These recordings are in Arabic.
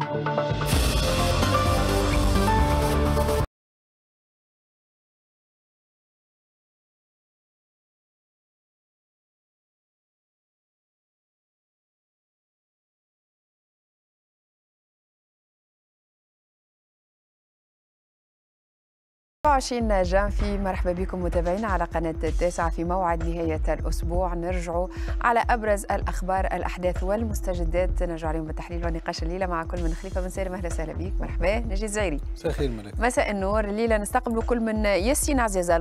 Thank you. 24 جانفي مرحبا بكم متابعينا على قناة التاسعة في موعد نهاية الأسبوع نرجع على أبرز الأخبار الأحداث والمستجدات نرجع اليوم بالتحليل والنقاش الليلة مع كل من خليفة بن سالم أهلا وسهلا بك مرحبا نجي الزعيري مساء الخير ملك مساء النور الليلة نستقبل كل من ياسين عزيزة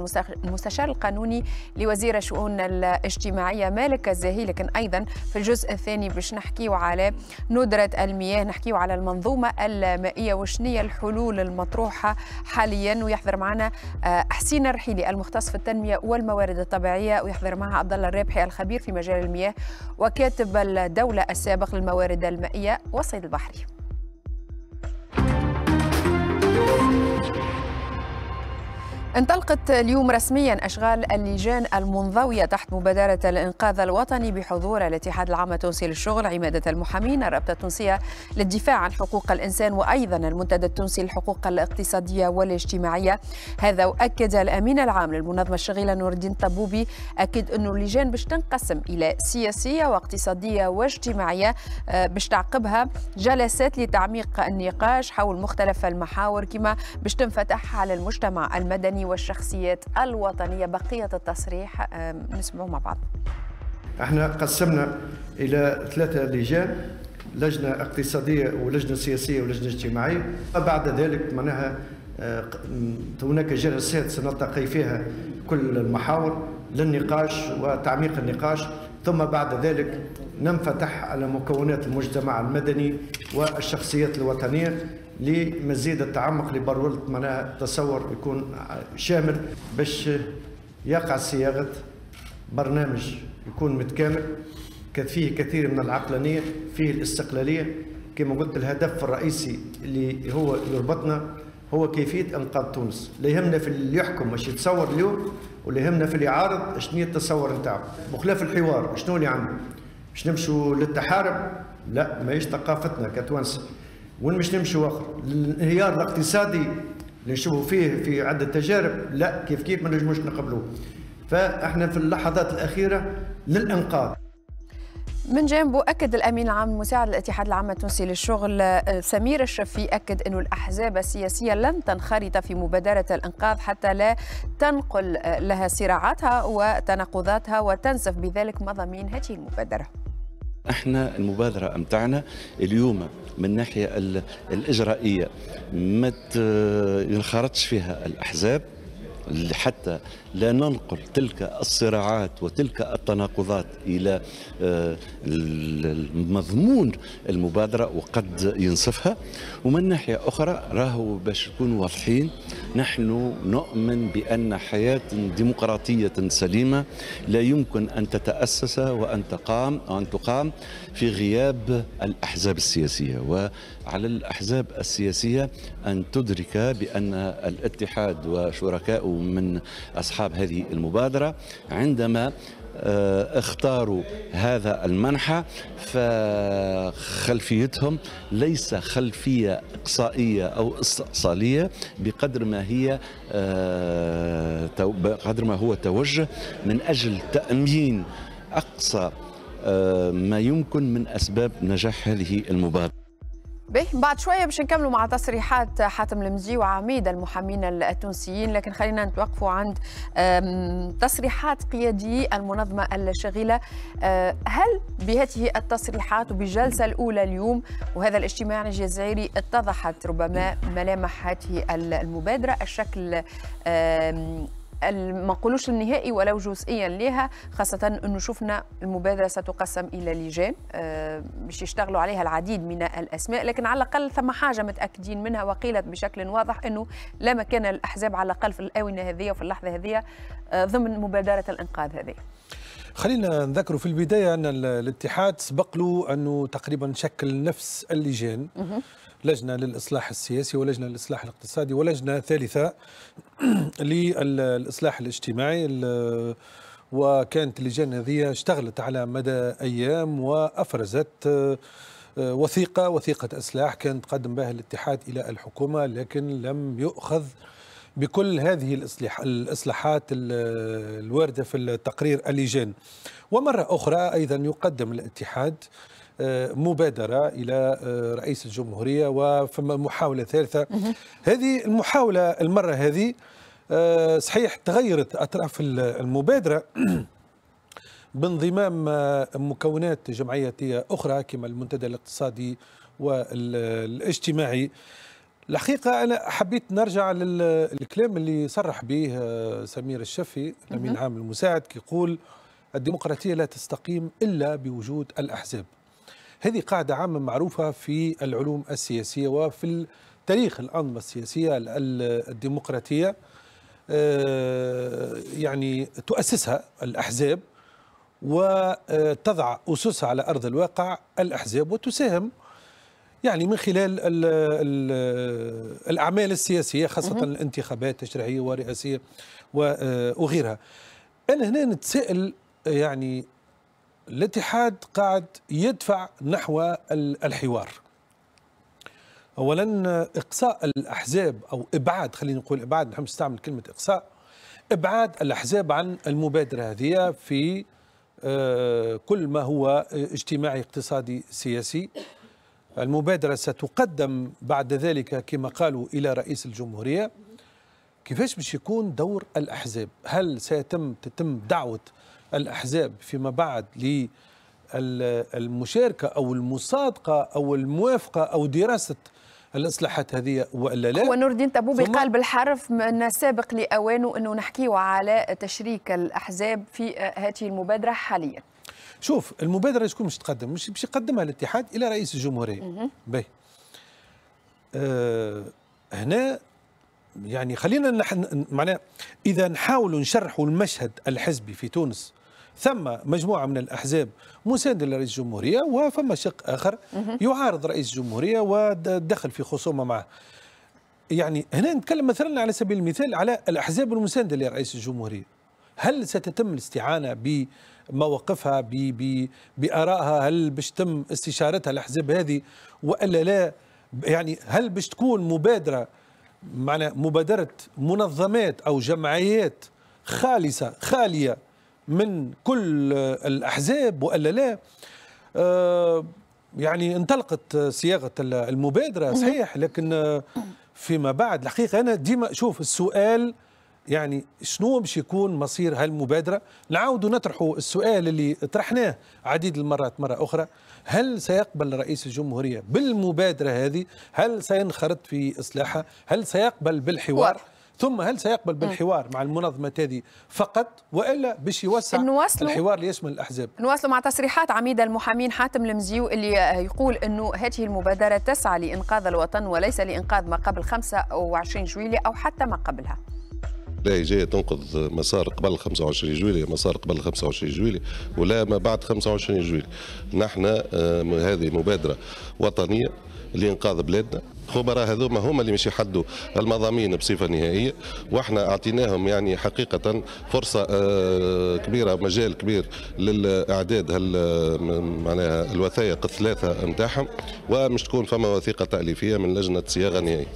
المستشار القانوني لوزير الشؤون الاجتماعية مالك الزاهي لكن أيضا في الجزء الثاني باش نحكيو على ندرة المياه نحكيو على المنظومة المائية وشنية الحلول المطروحة حاليا ويحضر معنا معنا آه، حسين الرحيلي المختص في التنميه والموارد الطبيعيه ويحضر معها عبد الله الرابحي الخبير في مجال المياه وكاتب الدوله السابق للموارد المائيه والصيد البحري. انطلقت اليوم رسميا أشغال اللجان المنضوية تحت مبادرة الإنقاذ الوطني بحضور الاتحاد العام التونسي للشغل عمادة المحامين الرابطة التونسية للدفاع عن حقوق الإنسان وأيضا المنتدى التونسي للحقوق الاقتصادية والاجتماعية هذا وأكد الأمين العام للمنظمة الشغيلة نور الدين طبوبي أكد أنه اللجان باش تنقسم إلى سياسية واقتصادية واجتماعية آه، باش تعقبها جلسات لتعميق النقاش حول مختلف المحاور كما باش تنفتح على المجتمع المدني المباني والشخصيات الوطنية بقية التصريح نسمعه مع بعض احنا قسمنا إلى ثلاثة لجان لجنة اقتصادية ولجنة سياسية ولجنة اجتماعية بعد ذلك معناها آه، هناك جلسات سنلتقي فيها كل المحاور للنقاش وتعميق النقاش ثم بعد ذلك ننفتح على مكونات المجتمع المدني والشخصيات الوطنية لمزيد التعمق لبرولة معناها تصور يكون شامل باش يقع صياغة برنامج يكون متكامل فيه كثير من العقلانية فيه الاستقلالية كما قلت الهدف الرئيسي اللي هو يربطنا هو كيفية إنقاذ تونس اللي يهمنا في اللي يحكم واش يتصور اليوم واللي يهمنا في اللي يعارض شنو التصور نتاعو بخلاف الحوار شنو اللي عنده باش نمشوا للتحارب لا ماهيش ثقافتنا كتوانسة وين مش نمشي واخر الانهيار الاقتصادي اللي نشوفوا فيه في عده تجارب لا كيف كيف ما نجموش نقبلوه فاحنا في اللحظات الاخيره للانقاذ من جانبه أكد الأمين العام المساعد للاتحاد العام التونسي للشغل آه، سمير الشفي أكد أن الأحزاب السياسية لن تنخرط في مبادرة الإنقاذ حتى لا تنقل آه، لها صراعاتها وتناقضاتها وتنسف بذلك مضامين هذه المبادرة احنا المبادرة امتعنا اليوم من ناحية الإجرائية ما ينخرطش فيها الأحزاب حتى لا ننقل تلك الصراعات وتلك التناقضات إلى آه، المضمون المبادرة وقد ينصفها ومن ناحية أخرى راهو باش نكونوا واضحين نحن نؤمن بأن حياة ديمقراطية سليمة لا يمكن أن تتأسس وأن تقام وأن تقام في غياب الأحزاب السياسية وعلى الأحزاب السياسية أن تدرك بأن الاتحاد وشركائه من أصحاب أصحاب هذه المبادرة عندما آه، اختاروا هذا المنحى فخلفيتهم ليس خلفية إقصائية أو استئصالية بقدر ما هي آه، بقدر ما هو توجه من أجل تأمين أقصى آه، ما يمكن من أسباب نجاح هذه المبادرة بعد شويه باش نكملوا مع تصريحات حاتم المزي وعميد المحامين التونسيين لكن خلينا نتوقفوا عند تصريحات قيادي المنظمه الشغيله آه، هل بهذه التصريحات وبالجلسه الاولى اليوم وهذا الاجتماع الجزائري اتضحت ربما ملامح هذه المبادره الشكل ما نقولوش النهائي ولو جزئيا ليها خاصة أنه شفنا المبادرة ستقسم إلى لجان آه، باش يشتغلوا عليها العديد من الأسماء لكن على الأقل ثم حاجة متأكدين منها وقيلت بشكل واضح أنه لا مكان الأحزاب على الأقل في الآونة هذه وفي اللحظة هذه آه، ضمن مبادرة الإنقاذ هذه خلينا نذكر في البداية أن الاتحاد سبق له أنه تقريبا شكل نفس اللجان لجنة للإصلاح السياسي ولجنة للإصلاح الاقتصادي ولجنة ثالثة للإصلاح الاجتماعي وكانت اللجان هذه اشتغلت على مدى أيام وأفرزت آه، وثيقة وثيقة أسلاح كان تقدم بها الاتحاد إلى الحكومة لكن لم يؤخذ بكل هذه الإصلاح الإصلاحات الواردة في التقرير اللجان ومرة أخرى أيضا يقدم الاتحاد مبادرة إلى آه، رئيس الجمهورية وفما محاولة ثالثة هذه المحاولة المرة هذه آه، صحيح تغيرت أطراف المبادرة بانضمام آه، مكونات جمعية أخرى كما المنتدى الاقتصادي والاجتماعي الحقيقة أنا حبيت نرجع للكلام اللي صرح به سمير الشفي الأمين عام المساعد كيقول الديمقراطية لا تستقيم إلا بوجود الأحزاب هذه قاعدة عامة معروفة في العلوم السياسية وفي تاريخ الأنظمة السياسية الديمقراطية آه، يعني تؤسسها الأحزاب وتضع أسسها على أرض الواقع الأحزاب وتساهم يعني من خلال الـ الـ الأعمال السياسية خاصة الانتخابات التشريعية ورئاسية آه، وغيرها أنا هنا نتساءل يعني الاتحاد قاعد يدفع نحو الحوار اولا اقصاء الاحزاب او ابعاد خلينا نقول ابعاد نحن نستعمل كلمه اقصاء ابعاد الاحزاب عن المبادره هذه في آه، كل ما هو اجتماعي اقتصادي سياسي المبادره ستقدم بعد ذلك كما قالوا الى رئيس الجمهوريه كيفاش باش يكون دور الاحزاب هل سيتم تتم دعوه الأحزاب فيما بعد للمشاركة أو المصادقة أو الموافقة أو دراسة الاصلاحات هذه والا لا هو نور الدين طبوبي قال بالحرف من سابق لاوانه انه نحكيو على تشريك الاحزاب في هذه المبادره حاليا شوف المبادره شكون باش تقدم مش باش يقدمها الاتحاد الى رئيس الجمهوريه باهي آه هنا يعني خلينا معناه اذا نحاولوا نشرحوا المشهد الحزبي في تونس ثم مجموعه من الاحزاب مسانده لرئيس الجمهوريه وفما شق اخر يعارض رئيس الجمهوريه ودخل في خصومه معه يعني هنا نتكلم مثلا على سبيل المثال على الاحزاب المسانده لرئيس الجمهوريه هل ستتم الاستعانه ب مواقفها بارائها هل باش تم استشارتها الاحزاب هذه والا لا يعني هل باش تكون مبادره معنا مبادره منظمات او جمعيات خالصه خاليه من كل الأحزاب وألا لا آه، يعني انطلقت صياغة المبادرة صحيح لكن آه، فيما بعد الحقيقة أنا ديما شوف السؤال يعني شنو باش يكون مصير هالمبادرة نعاودوا نطرحوا السؤال اللي طرحناه عديد المرات مرة أخرى هل سيقبل رئيس الجمهورية بالمبادرة هذه هل سينخرط في إصلاحها هل سيقبل بالحوار ثم هل سيقبل بالحوار مع المنظمه هذه فقط والا باش يوسع الحوار ليشمل الاحزاب نواصل مع تصريحات عميد المحامين حاتم المزيو اللي يقول انه هذه المبادره تسعى لانقاذ الوطن وليس لانقاذ ما قبل 25 جويليه او حتى ما قبلها لا هي جايه تنقذ مسار قبل 25 جويليه مسار قبل 25 جويليه ولا ما بعد 25 جويليه نحن آه، هذه مبادره وطنيه لانقاذ بلادنا الخبراء هذوما هما اللي مش يحدوا المضامين بصفه نهائيه واحنا اعطيناهم يعني حقيقه فرصه آه، كبيره مجال كبير للاعداد هال معناها الوثائق الثلاثه نتاعهم ومش تكون فما وثيقه تاليفيه من لجنه صياغه نهائيه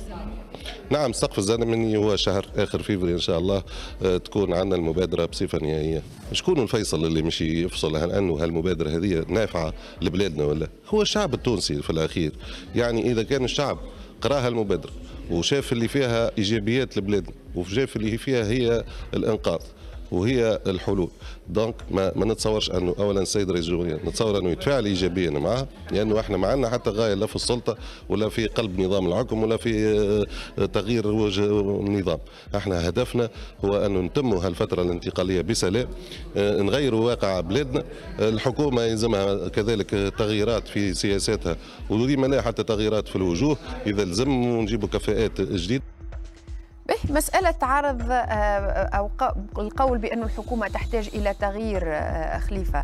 نعم سقف الزمني هو شهر اخر فيفري ان شاء الله آه، تكون عندنا المبادره بصفه نهائيه شكون الفيصل اللي مش يفصل هل انه هالمبادره هذه نافعه لبلادنا ولا هو الشعب التونسي في الاخير يعني اذا كان الشعب قراها المبادرة وشاف اللي فيها إيجابيات لبلادنا وشاف اللي فيها هي الإنقاذ وهي الحلول دونك ما, ما نتصورش انه اولا السيد رئيس الجمهوريه نتصور انه يتفاعل ايجابيا معها لانه احنا ما عندنا حتى غايه لا في السلطه ولا في قلب نظام الحكم ولا في آه، تغيير وجه النظام احنا هدفنا هو انه نتموا هالفتره الانتقاليه بسلام آه، نغيروا واقع بلادنا الحكومه يلزمها كذلك تغييرات في سياساتها وديما حتى تغييرات في الوجوه اذا لزم ونجيبوا كفاءات جديده مسألة عرض آه، أو القول بأن الحكومة تحتاج إلى تغيير آه، خليفة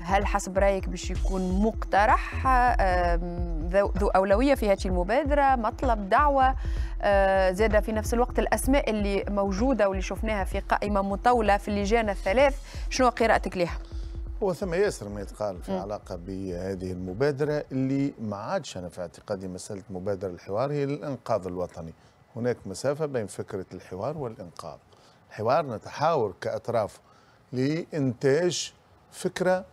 هل حسب رايك باش يكون مقترح ذو اولويه في هذه المبادره مطلب دعوه آه، زاده في نفس الوقت الاسماء اللي موجوده واللي شفناها في قائمه مطوله في اللجان الثلاث شنو قراءتك لها هو ثم ياسر ما يتقال في م. علاقة بهذه المبادرة اللي ما عادش أنا في اعتقادي مسألة مبادرة الحوار هي الإنقاذ الوطني هناك مسافة بين فكرة الحوار والإنقاذ الحوار نتحاور كأطراف لإنتاج فكرة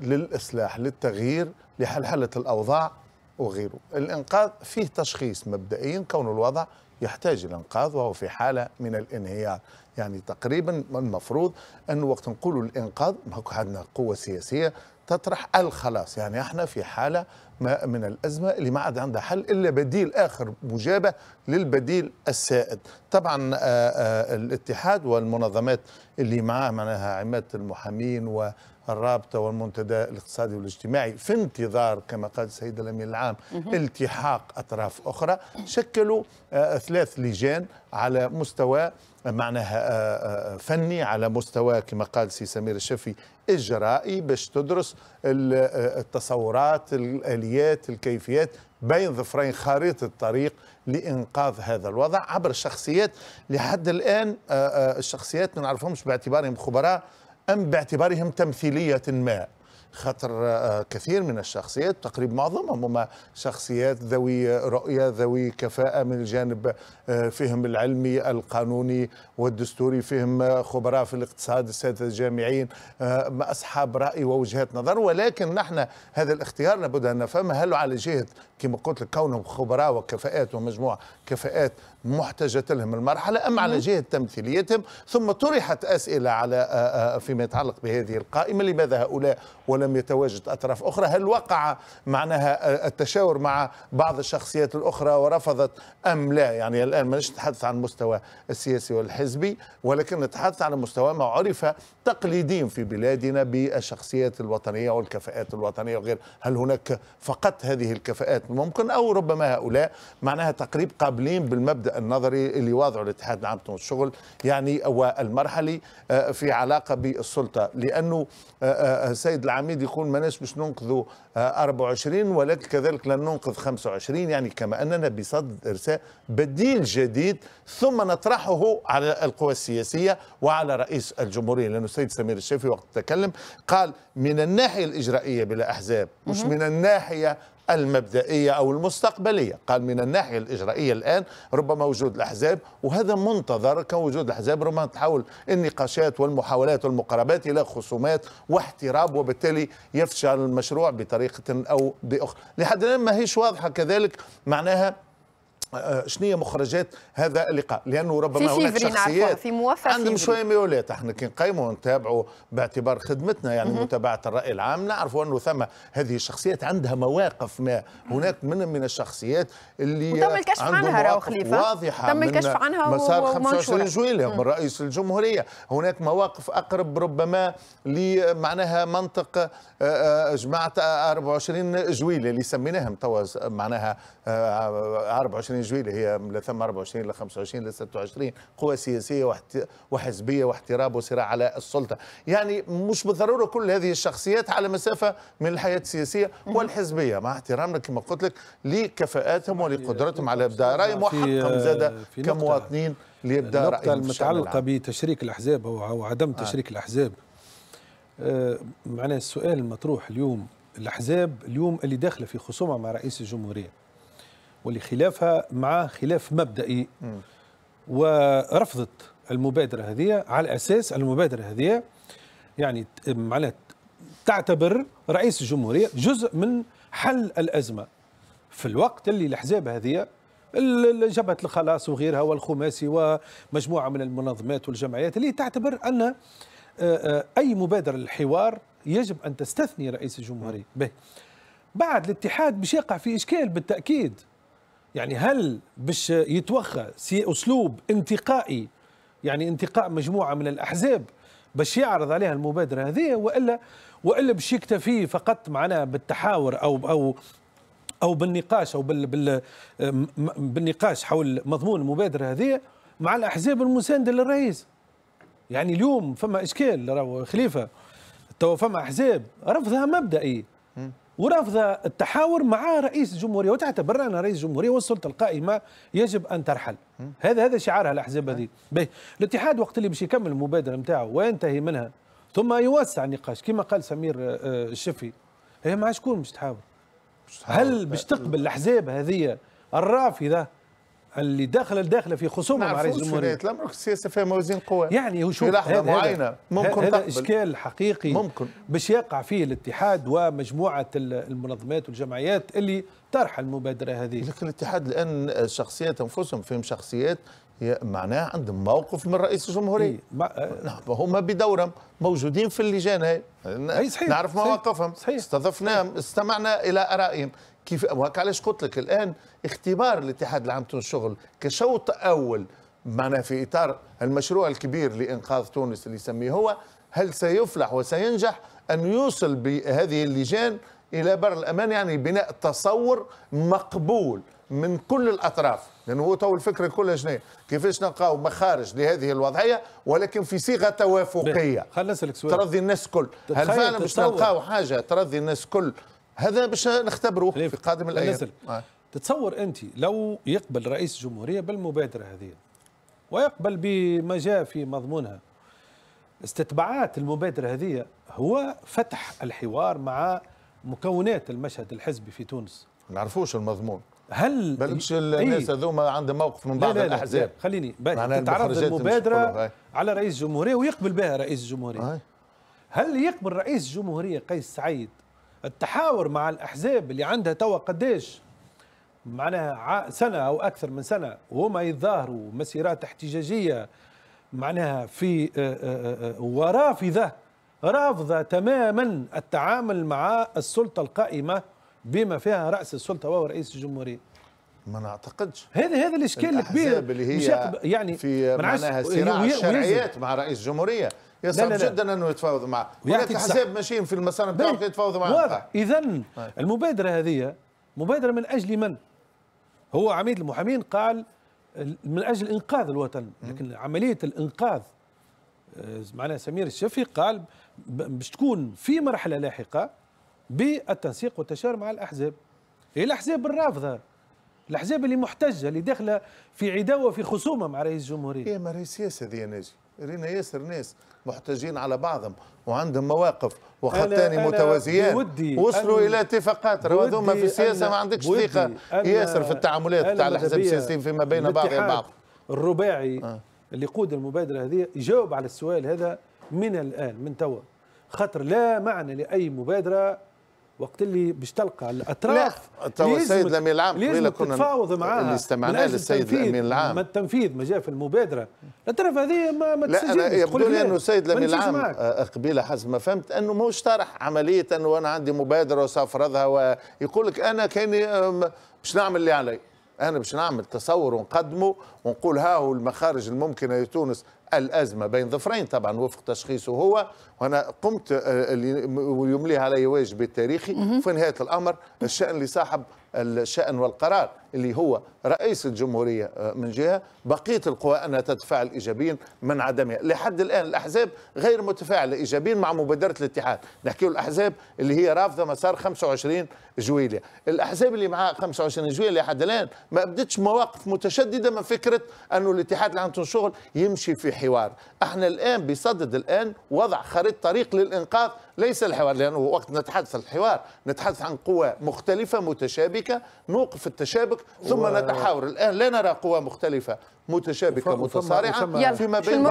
للإصلاح للتغيير لحلحلة الأوضاع وغيره الإنقاذ فيه تشخيص مبدئيا كون الوضع يحتاج إلى إنقاذ وهو في حالة من الانهيار يعني تقريبا المفروض أنه وقت نقولوا الإنقاذ ما عندنا قوة سياسية تطرح الخلاص يعني احنا في حاله ما من الازمه اللي ما عاد عندها حل الا بديل اخر مجابه للبديل السائد طبعا آآ آه، آآ آه، الاتحاد والمنظمات اللي معاه معناها عماده المحامين و الرابطه والمنتدى الاقتصادي والاجتماعي في انتظار كما قال السيد الامين العام التحاق اطراف اخرى شكلوا آه، ثلاث لجان على مستوى معناها آه، آه، آه، فني على مستوى كما قال سي سمير الشفي اجرائي باش تدرس التصورات الاليات الكيفيات بين ظفرين خريطه الطريق لانقاذ هذا الوضع عبر الشخصيات لحد الان الشخصيات ما نعرفهمش باعتبارهم خبراء ام باعتبارهم تمثيليه ما خاطر آه، كثير من الشخصيات تقريبا معظمهم هما شخصيات ذوي رؤية ذوي كفاءة من الجانب آه، فهم العلمي القانوني والدستوري فهم آه، خبراء في الاقتصاد السادة الجامعين أصحاب رأي ووجهات نظر ولكن نحن هذا الاختيار لابد أن نفهم هل على جهة كما قلت لك كونهم خبراء وكفاءات ومجموعة كفاءات محتاجة لهم المرحلة أم على جهة تمثيليتهم ثم طرحت أسئلة على فيما يتعلق بهذه القائمة لماذا هؤلاء ولا ولم يتواجد أطراف أخرى هل وقع معناها التشاور مع بعض الشخصيات الأخرى ورفضت أم لا يعني الآن ما نتحدث عن المستوى السياسي والحزبي ولكن نتحدث عن مستوى ما عرف تقليديا في بلادنا بالشخصيات الوطنية والكفاءات الوطنية وغير هل هناك فقط هذه الكفاءات ممكن أو ربما هؤلاء معناها تقريب قابلين بالمبدأ النظري اللي واضعه الاتحاد العام للشغل يعني والمرحلي آه، في علاقة بالسلطة لأنه آه، آه، السيد العميد العميد يقول ما باش ننقذوا 24 ولكن كذلك لن ننقذ 25 يعني كما أننا بصد إرساء بديل جديد ثم نطرحه على القوى السياسية وعلى رئيس الجمهورية لأن السيد سمير الشافي وقت تكلم قال من الناحية الإجرائية بلا أحزاب مش من الناحية المبدئية أو المستقبلية قال من الناحية الإجرائية الآن ربما وجود الأحزاب وهذا منتظر كوجود الأحزاب ربما تحول النقاشات والمحاولات والمقاربات إلى خصومات واحتراب وبالتالي يفشل المشروع بطريقة أو بأخرى لحد الآن ما هيش واضحة كذلك معناها آه، شنو هي مخرجات هذا اللقاء لانه ربما هناك شخصيات في موفى عندهم شويه ميولات احنا كي نقيموا ونتابعوا باعتبار خدمتنا يعني متابعه الراي العام نعرفوا انه ثم هذه الشخصيات عندها مواقف ما هناك من من الشخصيات اللي وتم الكشف عنها راهو خليفه واضحه تم الكشف عنها مسار 25 جويليه من رئيس الجمهوريه هناك مواقف اقرب ربما لمعناها منطق آه، آه، جماعه 24 جويليه اللي سميناهم توا معناها 24 آه، جويلية هي لا ثم 24 ل 25 ل 26 قوى سياسية وحزبية واحتراب وصراع على السلطة يعني مش بالضرورة كل هذه الشخصيات على مسافة من الحياة السياسية والحزبية مع احترامنا كما قلت لك لكفاءاتهم ولقدرتهم على إبداء رأيهم وحقهم زاد كمواطنين لإبداء رأيهم المتعلقة بتشريك الأحزاب أو عدم آه. تشريك الأحزاب آه معناه السؤال المطروح اليوم الأحزاب اليوم اللي داخلة في خصومة مع رئيس الجمهورية واللي خلافها مع خلاف مبدئي ورفضت المبادرة هذه على أساس المبادرة هذه يعني معناها تعتبر رئيس الجمهورية جزء من حل الأزمة في الوقت اللي الأحزاب هذه جبهة الخلاص وغيرها والخماسي ومجموعة من المنظمات والجمعيات اللي تعتبر أن آه، آه، أي مبادرة للحوار يجب أن تستثني رئيس الجمهورية به بعد الاتحاد باش يقع في إشكال بالتأكيد يعني هل باش يتوخى اسلوب انتقائي يعني انتقاء مجموعه من الاحزاب باش يعرض عليها المبادره هذه والا والا باش يكتفي فقط معنا بالتحاور او او او بالنقاش او بال بال بالنقاش حول مضمون المبادره هذه مع الاحزاب المسانده للرئيس يعني اليوم فما اشكال راهو خليفه تو فما احزاب رفضها مبدئي ورافضة التحاور مع رئيس الجمهورية وتعتبر أن رئيس الجمهورية والسلطة القائمة يجب أن ترحل هذا هذا شعارها الأحزاب هذه الاتحاد وقت اللي باش يكمل المبادرة نتاعه وينتهي منها ثم يوسع النقاش كما قال سمير آه، آه، الشفي هي مع شكون باش تحاور هل باش تقبل الأحزاب هذه الرافضة اللي داخله الداخل في خصومه نعم، مع رئيس الجمهوريه الامر السياسه فيها موازين قوى يعني هو شوف في لحظه معينه ممكن هذا اشكال حقيقي ممكن باش يقع فيه الاتحاد ومجموعه المنظمات والجمعيات اللي طرح المبادره هذه لكن الاتحاد الان الشخصيات انفسهم فيهم شخصيات معناها عندهم موقف من رئيس الجمهوريه إيه؟ ما... أه. نعم، هما بدورهم موجودين في اللجان هاي أي صحيح. نعرف مواقفهم استضفناهم استمعنا الى ارائهم كيف علاش قلت لك الان اختبار الاتحاد العام تونس شغل كشوط اول معناه في اطار المشروع الكبير لانقاذ تونس اللي يسميه هو هل سيفلح وسينجح ان يوصل بهذه اللجان الى بر الامان يعني بناء تصور مقبول من كل الاطراف لانه يعني هو تو الفكره كلها شنو كيفاش نلقاو مخارج لهذه الوضعيه ولكن في صيغه توافقيه خلينا نسالك سؤال ترضي الناس الكل هل فعلا باش نلقاو حاجه ترضي الناس الكل هذا باش نختبره في قادم الايام آه. تتصور انت لو يقبل رئيس الجمهوريه بالمبادره هذه ويقبل بما جاء في مضمونها استتبعات المبادره هذه هو فتح الحوار مع مكونات المشهد الحزبي في تونس ما نعرفوش المضمون هل بلش إيه. الناس هذوما ايه؟ عندهم موقف من بعض لا لا الاحزاب لا خليني تتعرض المبادره على رئيس الجمهوريه ويقبل بها رئيس الجمهوريه هل يقبل رئيس الجمهوريه قيس سعيد التحاور مع الاحزاب اللي عندها توا قداش معناها سنه او اكثر من سنه وهما يتظاهروا مسيرات احتجاجيه معناها في ورافضه رافضه تماما التعامل مع السلطه القائمه بما فيها راس السلطه وهو رئيس الجمهوريه ما نعتقدش هذا هذا الاشكال الكبير اللي هي يعني في معناها صراع الشرعيات مع رئيس الجمهوريه يصعب جدا انه يتفاوض معه ولكن حساب ماشيين في المسار بتاعهم يتفاوضوا معه طيب. اذا طيب. المبادره هذه مبادره من اجل من؟ هو عميد المحامين قال من اجل انقاذ الوطن لكن عمليه الانقاذ آه، معناها سمير الشفي قال باش تكون في مرحله لاحقه بالتنسيق والتشاور مع الاحزاب هي إيه الاحزاب الرافضه الاحزاب اللي محتجه اللي داخله في عداوه في خصومه مع رئيس الجمهوريه. إيه، هي ما رئيس سياسه هذه يا ناجي. رينا ياسر ناس محتاجين على بعضهم وعندهم مواقف وخطان متوازيان وصلوا الى اتفاقات راهو هذوما في السياسه ما عندكش ثقه ياسر في التعاملات تاع الاحزاب السياسيين فيما بين بعضهم بعض الرباعي آه. اللي يقود المبادره هذه يجاوب على السؤال هذا من الان من توا خاطر لا معنى لاي مبادره وقت اللي باش تلقى الاطراف لا توا السيد الامين العام قبيله كنا نتفاوض معاه اللي استمعنا للسيد الامين العام ما التنفيذ ما جاء في المبادره الاطراف هذه ما ما لا انا يبدو لي انه السيد الامين العام آه، آه، قبيله حسب ما فهمت انه ماهوش طرح عمليه انه انا عندي مبادره وسافرضها ويقول لك انا كاني باش نعمل اللي علي انا باش نعمل تصور ونقدمه ونقول ها هو المخارج الممكنه لتونس الازمه بين ظفرين طبعا وفق تشخيصه هو وانا قمت ويملي آه، علي واجبي التاريخي في نهايه الامر الشان لصاحب الشان والقرار اللي هو رئيس الجمهوريه آه، من جهه بقيه القوى انها تتفاعل ايجابيا من عدمها لحد الان الاحزاب غير متفاعله ايجابيا مع مبادره الاتحاد نحكيو الاحزاب اللي هي رافضه مسار 25 جويليه الاحزاب اللي مع 25 جويليه لحد الان ما ابدتش مواقف متشدده من فكره انه الاتحاد اللي عنده شغل يمشي في حوار احنا الان بصدد الان وضع خريطة طريق للإنقاذ ليس الحوار لأنه وقت نتحدث الحوار نتحدث عن قوى مختلفة متشابكة نوقف التشابك ثم و... نتحاور الآن لا نرى قوى مختلفة متشابكة متصارعة فيما بين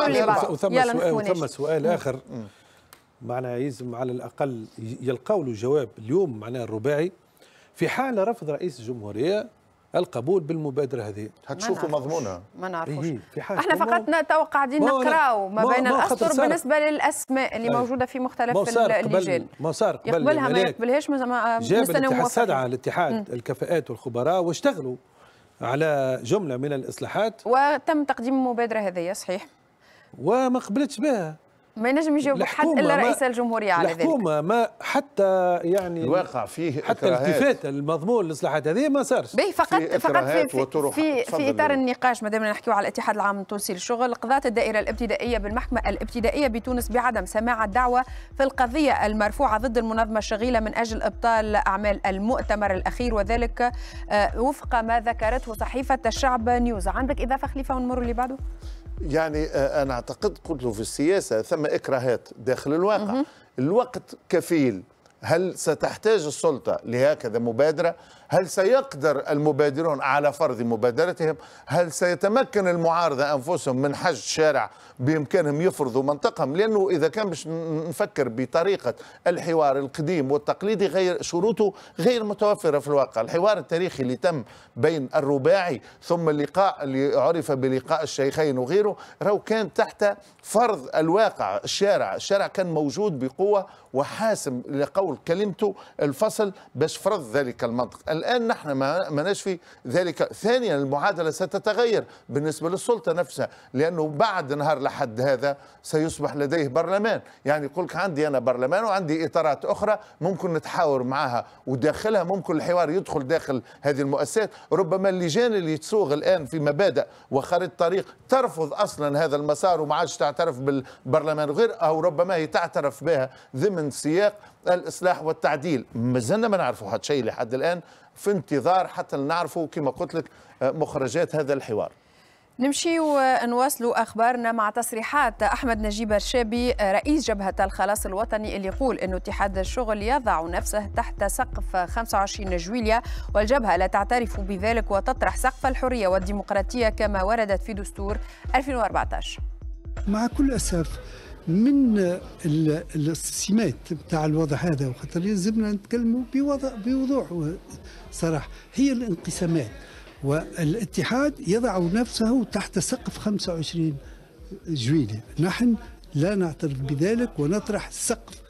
وثم سؤال آخر معناها يلزم على الأقل يلقوا له جواب اليوم معناه الرباعي في حال رفض رئيس الجمهورية القبول بالمبادره هذه هتشوفوا مضمونها ما نعرفوش إيه، احنا فقط تو قاعدين نقراو ما بين الاسطر بالنسبه للاسماء اللي أيوه. موجوده في مختلف اللجان ما صار قبل يقبلها ما يقبلهاش ما جاب الاتحاد استدعى الاتحاد الكفاءات والخبراء واشتغلوا على جمله من الاصلاحات وتم تقديم المبادره هذه صحيح وما قبلتش بها ما ينجم يجاوب حد الا رئيس الجمهوريه على ذلك الحكومه ما حتى يعني الواقع فيه حتى التفات المضمون للاصلاحات هذه ما صارش به فقط فقط في في, في, في اطار النقاش ما دامنا نحكيو على الاتحاد العام التونسي للشغل قضات الدائره الابتدائيه بالمحكمه الابتدائيه بتونس بعدم سماع الدعوه في القضيه المرفوعه ضد المنظمه الشغيله من اجل ابطال اعمال المؤتمر الاخير وذلك آه، وفق ما ذكرته صحيفه الشعب نيوز عندك اضافه خليفه ونمر اللي بعده يعني آه، انا اعتقد قلت في السياسه ثم اكراهات داخل الواقع الوقت كفيل هل ستحتاج السلطه لهكذا مبادره هل سيقدر المبادرون على فرض مبادرتهم هل سيتمكن المعارضة أنفسهم من حج شارع بإمكانهم يفرضوا منطقهم لأنه إذا كان باش نفكر بطريقة الحوار القديم والتقليدي غير شروطه غير متوفرة في الواقع الحوار التاريخي اللي تم بين الرباعي ثم اللقاء اللي عرف بلقاء الشيخين وغيره رو كان تحت فرض الواقع الشارع الشارع كان موجود بقوة وحاسم لقول كلمته الفصل باش فرض ذلك المنطق الآن نحن ما نشفي ذلك ثانيا المعادلة ستتغير بالنسبة للسلطة نفسها لأنه بعد نهار لحد هذا سيصبح لديه برلمان يعني يقول لك عندي أنا برلمان وعندي إطارات أخرى ممكن نتحاور معها وداخلها ممكن الحوار يدخل داخل هذه المؤسسات ربما اللجان اللي تسوغ الآن في مبادئ وخريطة طريق ترفض أصلا هذا المسار وما عادش تعترف بالبرلمان وغير أو ربما هي تعترف بها ضمن سياق الاصلاح والتعديل مازلنا ما نعرفوا هذا الشيء لحد الان في انتظار حتى نعرفوا كما قلت لك آه، مخرجات هذا الحوار نمشي ونواصلوا اخبارنا مع تصريحات احمد نجيب الشابي رئيس جبهه الخلاص الوطني اللي يقول انه اتحاد الشغل يضع نفسه تحت سقف 25 جويليا والجبهه لا تعترف بذلك وتطرح سقف الحريه والديمقراطيه كما وردت في دستور 2014 مع كل اسف من السمات بتاع الوضع هذا وخاطر لازمنا نتكلموا بوضع بوضوح وصراحه هي الانقسامات والاتحاد يضع نفسه تحت سقف 25 جويلية نحن لا نعترف بذلك ونطرح سقف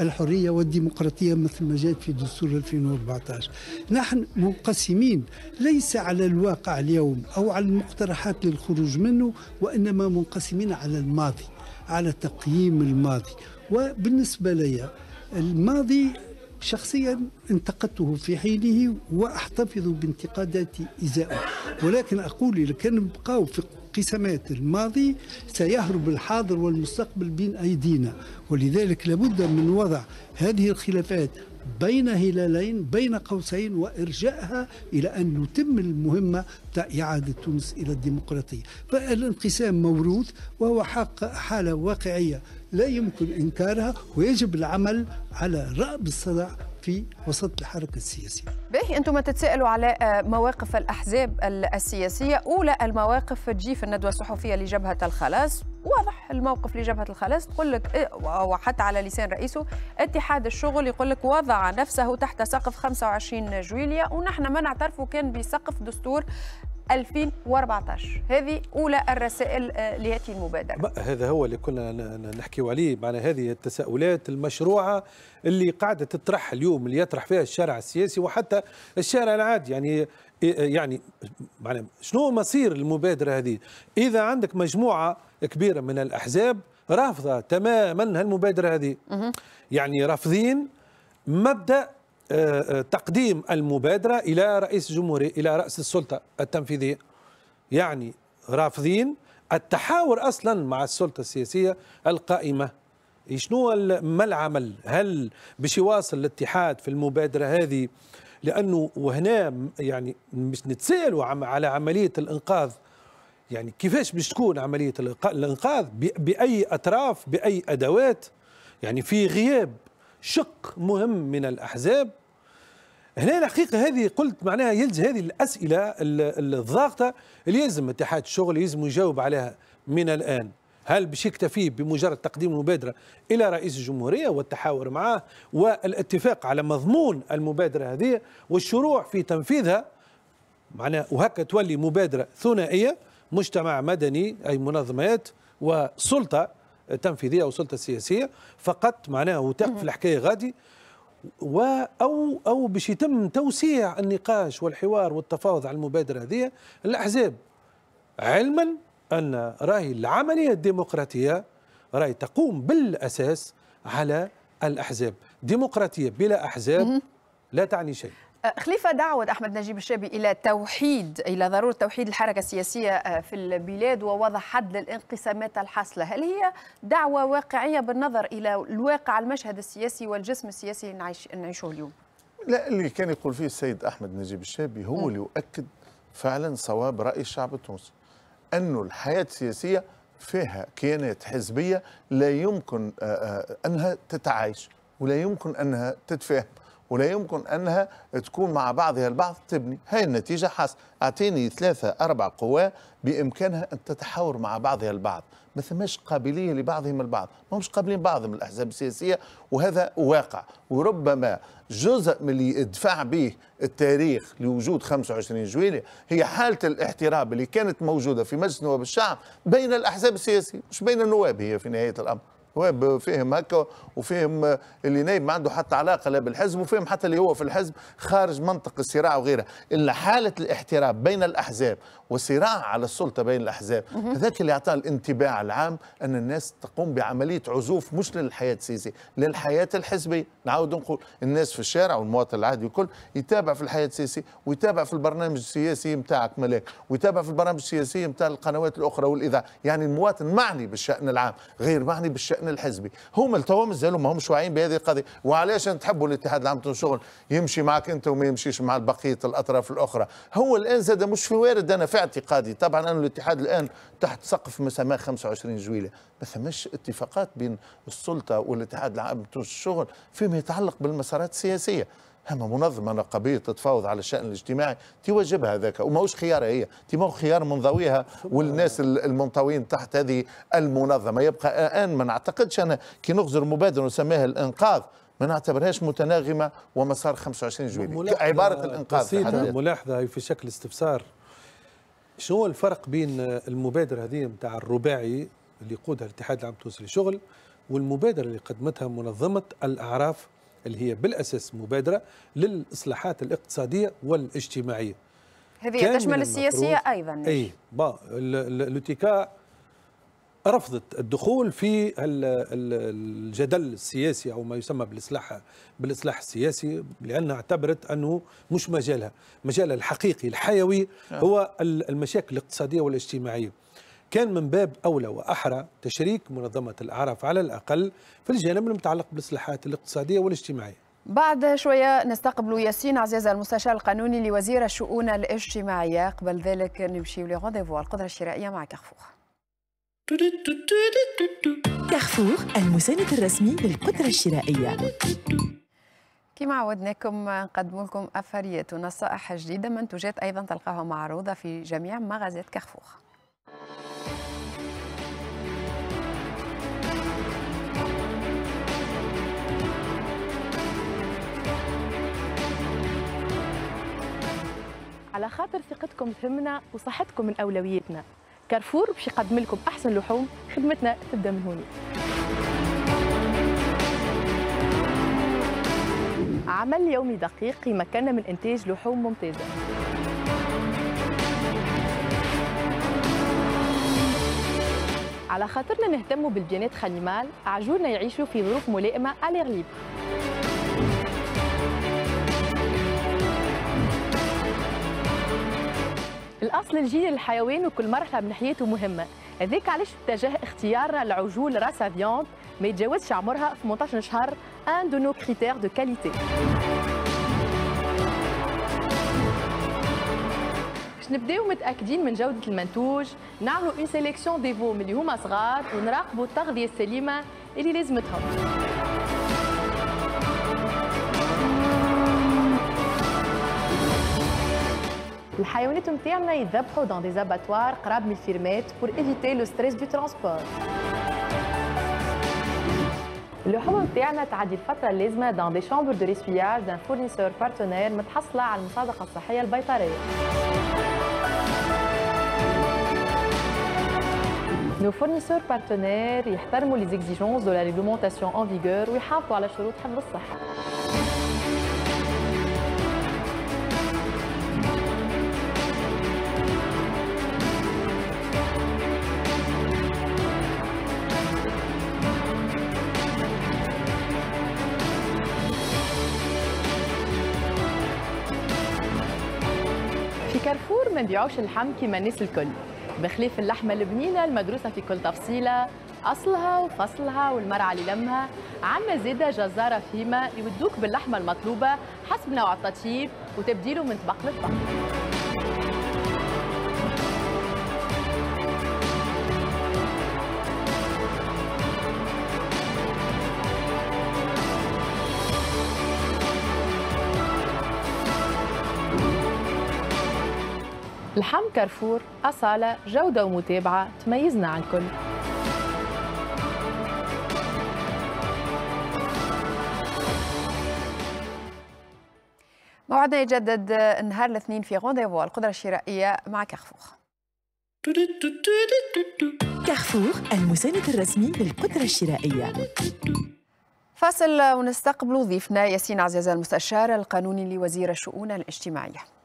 الحرية والديمقراطية مثل ما جاءت في دستور 2014 نحن منقسمين ليس على الواقع اليوم أو على المقترحات للخروج منه وإنما منقسمين على الماضي على تقييم الماضي وبالنسبة لي الماضي شخصيا انتقدته في حينه واحتفظ بانتقاداتي ازاءه ولكن اقول لك أن بقاو في قسمات الماضي سيهرب الحاضر والمستقبل بين ايدينا ولذلك لابد من وضع هذه الخلافات بين هلالين بين قوسين وإرجائها إلى أن نتم المهمة إعادة تونس إلى الديمقراطية فالانقسام موروث وهو حق حالة واقعية لا يمكن إنكارها ويجب العمل على رأب الصدع في وسط الحركة السياسية باهي أنتم تتسألوا تتساءلوا على آه، مواقف الأحزاب السياسية أولى المواقف تجي في الندوة الصحفية لجبهة الخلاص واضح الموقف لجبهه الخلاص تقول لك إيه، وحتى على لسان رئيسه اتحاد الشغل يقول لك وضع نفسه تحت سقف 25 جويليا ونحن ما نعترفوا كان بسقف دستور 2014 هذه أولى الرسائل آه، لهذه المبادرة هذا هو اللي كنا نحكيوا عليه معنا هذه التساؤلات المشروعة اللي قاعدة تطرح اليوم اللي يطرح فيها الشارع السياسي وحتى الشارع العادي يعني يعني معنا شنو مصير المبادرة هذه إذا عندك مجموعة كبيرة من الأحزاب رافضة تماما هالمبادرة هذه يعني رافضين مبدأ تقديم المبادرة إلى رئيس جمهوري إلى رأس السلطة التنفيذية يعني رافضين التحاور أصلا مع السلطة السياسية القائمة شنو ما العمل هل باش يواصل الاتحاد في المبادرة هذه لأنه وهنا يعني باش نتسألوا على عملية الإنقاذ يعني كيفاش باش تكون عملية الإنقاذ بأي أطراف بأي أدوات يعني في غياب شق مهم من الأحزاب هنا الحقيقه هذه قلت معناها يلزم هذه الاسئله الضاغطه اللي يلزم اتحاد الشغل يلزم يجاوب عليها من الان هل باش يكتفي بمجرد تقديم المبادره الى رئيس الجمهوريه والتحاور معه والاتفاق على مضمون المبادره هذه والشروع في تنفيذها معناها وهكا تولي مبادره ثنائيه مجتمع مدني اي منظمات وسلطه تنفيذيه او سلطه سياسيه فقط معناها وتقف الحكايه غادي و او او باش يتم توسيع النقاش والحوار والتفاوض على المبادره هذه الاحزاب علما ان راهي العمليه الديمقراطيه راهي تقوم بالاساس على الاحزاب ديمقراطيه بلا احزاب لا تعني شيء خليفة دعوة أحمد نجيب الشابي إلى توحيد إلى ضرورة توحيد الحركة السياسية آه، في البلاد ووضع حد للانقسامات الحاصلة هل هي دعوة واقعية بالنظر إلى الواقع المشهد السياسي والجسم السياسي اللي نعيشه اليوم لا اللي كان يقول فيه السيد أحمد نجيب الشابي هو م. اللي يؤكد فعلا صواب رأي الشعب التونسي أنه الحياة السياسية فيها كيانات حزبية لا يمكن آه، آه، أنها تتعايش ولا يمكن أنها تتفاهم ولا يمكن انها تكون مع بعضها البعض تبني هاي النتيجه حاس اعطيني ثلاثه اربع قوى بامكانها ان تتحاور مع بعضها البعض ما ثماش قابليه لبعضهم البعض ما همش قابلين بعضهم الاحزاب السياسيه وهذا واقع وربما جزء من اللي ادفع به التاريخ لوجود 25 جويلية هي حالة الاحتراب اللي كانت موجودة في مجلس نواب الشعب بين الأحزاب السياسية مش بين النواب هي في نهاية الأمر هو فهم هكا وفهم اللي نايم ما عنده حتى علاقه لا بالحزب وفهم حتى اللي هو في الحزب خارج منطق الصراع وغيره الا حاله الاحتراب بين الاحزاب وصراع على السلطة بين الأحزاب هذاك اللي أعطى الانطباع العام أن الناس تقوم بعملية عزوف مش للحياة السياسية للحياة الحزبية نعاود نقول الناس في الشارع والمواطن العادي الكل يتابع في الحياة السياسية ويتابع في البرنامج السياسي متاعك ملاك ويتابع في البرامج السياسية متاع القنوات الأخرى والإذاعة يعني المواطن معني بالشأن العام غير معني بالشأن الحزبي هما التوام مازالوا ما همش واعيين بهذه القضية وعلاش تحبوا الاتحاد العام شغل يمشي معك أنت وما يمشيش مع بقية الأطراف الأخرى هو الآن زاد مش في وارد أنا فعلا اعتقادي طبعا أن الاتحاد الآن تحت سقف ما سماه 25 جويلة ما ثمش اتفاقات بين السلطة والاتحاد العام لتونس الشغل فيما يتعلق بالمسارات السياسية أما منظمة نقابية تتفاوض على الشأن الاجتماعي تواجبها ذاك وماهوش خيارها هي تيماهو خيار منضويها والناس المنطوين تحت هذه المنظمة يبقى الآن ما نعتقدش أنا كي نغزر مبادرة نسميها الإنقاذ ما نعتبرهاش متناغمه ومسار 25 جويليه عباره الانقاذ ملاحظه في شكل استفسار شنو هو الفرق بين المبادره هذه نتاع الرباعي اللي يقودها الاتحاد العام التونسي للشغل والمبادره اللي قدمتها منظمه الاعراف اللي هي بالاساس مبادره للاصلاحات الاقتصاديه والاجتماعيه هذه تشمل السياسيه ايضا اي با لوتيكا رفضت الدخول في الجدل السياسي او ما يسمى بالاصلاح بالاصلاح السياسي لانها اعتبرت انه مش مجالها، مجالها الحقيقي الحيوي نعم. هو المشاكل الاقتصاديه والاجتماعيه. كان من باب اولى واحرى تشريك منظمه الاعراف على الاقل في الجانب المتعلق بالاصلاحات الاقتصاديه والاجتماعيه. بعد شوية نستقبل ياسين عزيز المستشار القانوني لوزير الشؤون الاجتماعية قبل ذلك نمشي لغونديفو القدرة الشرائية مع كارفور كارفور المساند الرسمي للقدرة الشرائية كما عودناكم نقدم لكم أفريات ونصائح جديدة منتوجات أيضا تلقاها معروضة في جميع مغازات كارفور على خاطر ثقتكم تهمنا وصحتكم من أولوياتنا كارفور باش يقدم لكم احسن لحوم خدمتنا تبدا من هوني عمل يومي دقيق يمكننا من انتاج لحوم ممتازه على خاطرنا نهتموا بالبيانات خليمال عجولنا يعيشوا في ظروف ملائمه على غليب الأصل الجيل الحيواني وكل مرحلة من حياته مهمة هذيك علاش اتجه اختيار العجول راس فيوند ما يتجاوزش عمرها 18 شهر ان دو نو كريتير دو كاليتي باش نبداو متاكدين من جوده المنتوج نعملوا اون سيليكسيون دي فوم اللي هما صغار ونراقبوا التغذيه السليمه اللي لازمتهم Les hayonites ont dans des abattoirs près de firmet pour éviter le stress du transport. Le hayonite a dit fatra lesma dans des chambres de respirage d'un fournisseur partenaire متحصله على المصادقه الصحيه البيطريه. Nos fournisseurs partenaires respectent les exigences de la réglementation en vigueur et veillent à la santé. بيعوش اللحم كما الناس الكل بخلاف اللحمة البنينة المدروسة في كل تفصيلة أصلها وفصلها والمرعى اللي لمها عنا زادة جزارة فيما يودوك باللحمة المطلوبة حسب نوع التطيب وتبديله من طبق للطبق لحم كارفور أصالة جودة ومتابعة تميزنا عن الكل موعدنا يجدد نهار الاثنين في غونديفو القدرة الشرائية مع كارفور كارفور المساند الرسمي للقدرة الشرائية فاصل ونستقبل ضيفنا ياسين عزيز المستشار القانوني لوزير الشؤون الاجتماعية